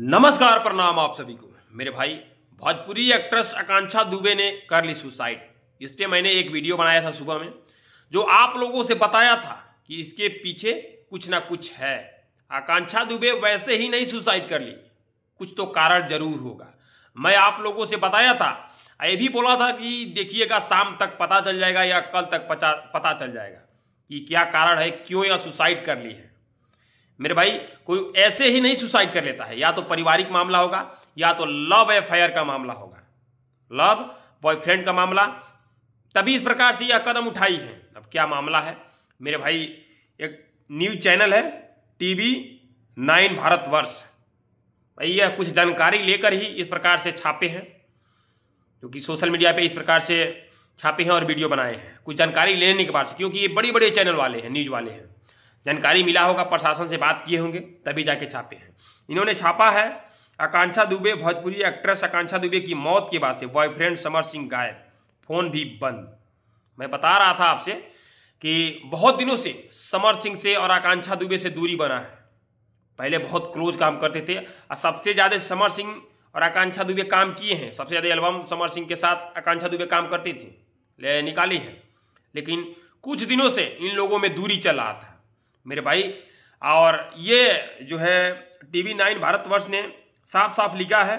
नमस्कार प्रणाम आप सभी को मेरे भाई भोजपुरी एक्ट्रेस आकांक्षा दुबे ने कर ली सुसाइड इस पर मैंने एक वीडियो बनाया था सुबह में जो आप लोगों से बताया था कि इसके पीछे कुछ ना कुछ है आकांक्षा दुबे वैसे ही नहीं सुसाइड कर ली कुछ तो कारण जरूर होगा मैं आप लोगों से बताया था ये भी बोला था कि देखिएगा शाम तक पता चल जाएगा या कल तक पता चल जाएगा कि क्या कारण है क्यों यह सुसाइड कर ली है मेरे भाई कोई ऐसे ही नहीं सुसाइड कर लेता है या तो पारिवारिक मामला होगा या तो लव एफआईआर का मामला होगा लव बॉयफ्रेंड का मामला तभी इस प्रकार से यह कदम उठाई है अब क्या मामला है मेरे भाई एक न्यूज चैनल है टीवी नाइन भारतवर्ष भाई यह कुछ जानकारी लेकर ही इस प्रकार से छापे हैं क्योंकि सोशल मीडिया पे इस प्रकार से छापे हैं और वीडियो बनाए हैं कुछ जानकारी लेने के बाद से क्योंकि ये बड़े बड़े चैनल वाले हैं न्यूज़ वाले हैं जानकारी मिला होगा प्रशासन से बात किए होंगे तभी जाके छापे हैं इन्होंने छापा है आकांक्षा दुबे भोजपुरी एक्ट्रेस आकांक्षा दुबे की मौत के बाद से बॉयफ्रेंड समर सिंह गायब फोन भी बंद मैं बता रहा था आपसे कि बहुत दिनों से समर सिंह से और आकांक्षा दुबे से दूरी बना है पहले बहुत क्लोज काम करते थे और सबसे ज़्यादा समर सिंह और आकांक्षा दुबे काम किए हैं सबसे ज़्यादा एल्बम समर सिंह के साथ आकांक्षा दुबे काम करती थी ले निकाली है लेकिन कुछ दिनों से इन लोगों में दूरी चल रहा था मेरे भाई और ये जो है टीवी नाइन भारतवर्ष ने साफ साफ लिखा है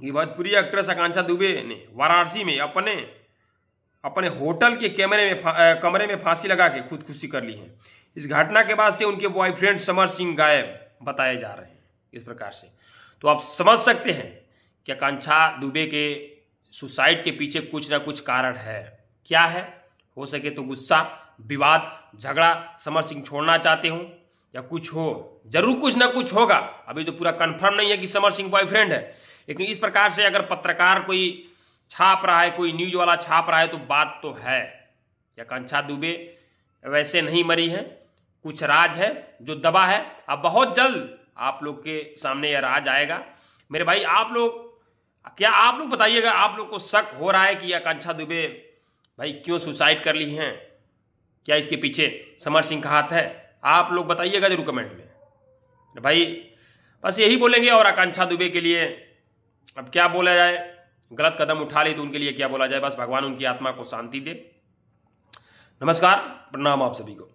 कि भोजपुरी एक्ट्रेस आकांक्षा दुबे ने वाराणसी में अपने अपने होटल के कैमरे में आ, कमरे में फांसी लगा के खुदकुशी कर ली है इस घटना के बाद से उनके बॉयफ्रेंड समर सिंह गायब बताए जा रहे हैं इस प्रकार से तो आप समझ सकते हैं कि आकांक्षा दुबे के सुसाइड के पीछे कुछ ना कुछ कारण है क्या है हो सके तो गुस्सा विवाद झगड़ा समर सिंह छोड़ना चाहते हो या कुछ हो जरूर कुछ ना कुछ होगा अभी तो पूरा कन्फर्म नहीं है कि समर सिंह बॉयफ्रेंड है लेकिन इस प्रकार से अगर पत्रकार कोई छाप रहा है कोई न्यूज वाला छाप रहा है तो बात तो है या कंछा दुबे वैसे नहीं मरी है कुछ राज है जो दबा है अब बहुत जल्द आप लोग के सामने यह राज आएगा मेरे भाई आप लोग क्या आप लोग बताइएगा आप लोग को शक हो रहा है कि आकांक्षा दुबे भाई क्यों सुसाइड कर ली हैं क्या इसके पीछे समर सिंह का हाथ है आप लोग बताइएगा जरूर कमेंट में भाई बस यही बोलेंगे और आकांक्षा दुबे के लिए अब क्या बोला जाए गलत कदम उठा ली तो उनके लिए क्या बोला जाए बस भगवान उनकी आत्मा को शांति दे नमस्कार प्रणाम आप सभी को